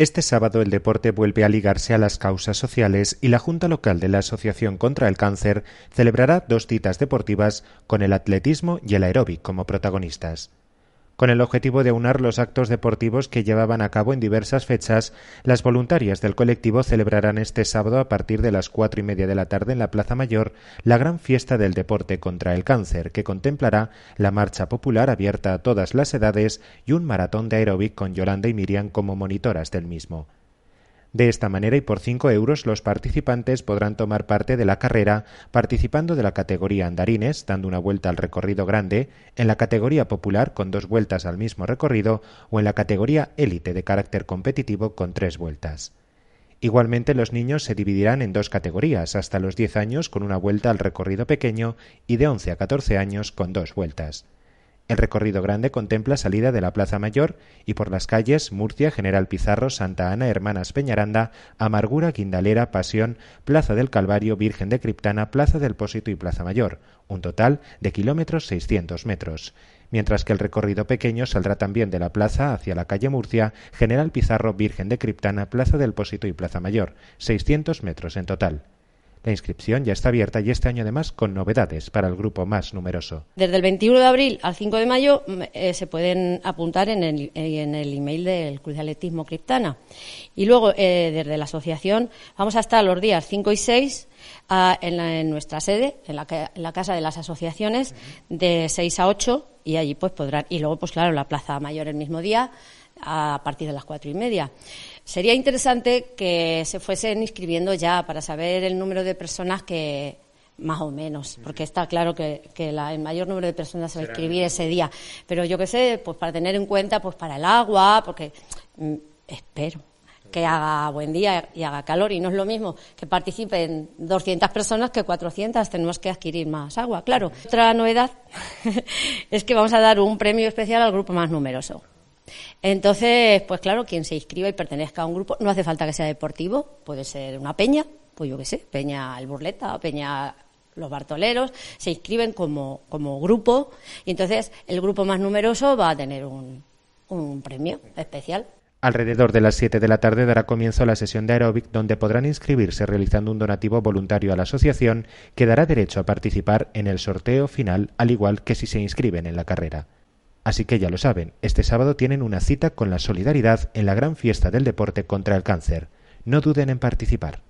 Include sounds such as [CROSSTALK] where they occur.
Este sábado el deporte vuelve a ligarse a las causas sociales y la Junta Local de la Asociación contra el Cáncer celebrará dos citas deportivas con el atletismo y el aeróbic como protagonistas con el objetivo de unar los actos deportivos que llevaban a cabo en diversas fechas, las voluntarias del colectivo celebrarán este sábado a partir de las cuatro y media de la tarde en la Plaza Mayor la gran fiesta del deporte contra el cáncer, que contemplará la marcha popular abierta a todas las edades y un maratón de aeróbic con Yolanda y Miriam como monitoras del mismo. De esta manera y por 5 euros los participantes podrán tomar parte de la carrera participando de la categoría andarines, dando una vuelta al recorrido grande, en la categoría popular con dos vueltas al mismo recorrido o en la categoría élite de carácter competitivo con tres vueltas. Igualmente los niños se dividirán en dos categorías, hasta los 10 años con una vuelta al recorrido pequeño y de 11 a 14 años con dos vueltas. El recorrido grande contempla salida de la Plaza Mayor y por las calles Murcia, General Pizarro, Santa Ana, Hermanas Peñaranda, Amargura, Guindalera, Pasión, Plaza del Calvario, Virgen de Criptana, Plaza del Pósito y Plaza Mayor, un total de kilómetros 600 metros. Mientras que el recorrido pequeño saldrá también de la plaza hacia la calle Murcia, General Pizarro, Virgen de Criptana, Plaza del Pósito y Plaza Mayor, 600 metros en total. La inscripción ya está abierta y este año además con novedades para el grupo más numeroso. Desde el 21 de abril al 5 de mayo mm, eh, se pueden apuntar en el, eh, email del Crucialetismo de Atletismo Criptana. Y luego eh, desde la asociación vamos a estar los días 5 y 6 ah, en, nuestra sede, en la, en la, Casa de las Asociaciones, de 6 a 8 y allí pues podrán. Y luego pues claro, la Plaza Mayor el mismo día a partir de las cuatro y media. Sería interesante que se fuesen inscribiendo ya para saber el número de personas que, más o menos, porque está claro que, la, el mayor número de personas se va a inscribir ese día. Pero yo qué sé, pues para tener en cuenta, pues para el agua, porque mm, espero que haga buen día y haga calor. Y no es lo mismo que participen 200 personas que 400. Tenemos que adquirir más agua, claro. Otra novedad [LAUGHS] es que vamos a dar un premio especial al grupo más numeroso. Entonces, pues claro, quien se inscriba y pertenezca a un grupo, no hace falta que sea deportivo, puede ser una peña, pues yo qué sé, peña el burleta, peña los bartoleros, se inscriben como, grupo y entonces el grupo más numeroso va a tener un, premio especial. Alrededor de las 7 de la tarde dará comienzo la sesión de aeróbic donde podrán inscribirse realizando un donativo voluntario a la asociación que dará derecho a participar en el sorteo final al igual que si se inscriben en la carrera. Así que ya lo saben, este sábado tienen una cita con la solidaridad en la gran fiesta del deporte contra el cáncer. No duden en participar.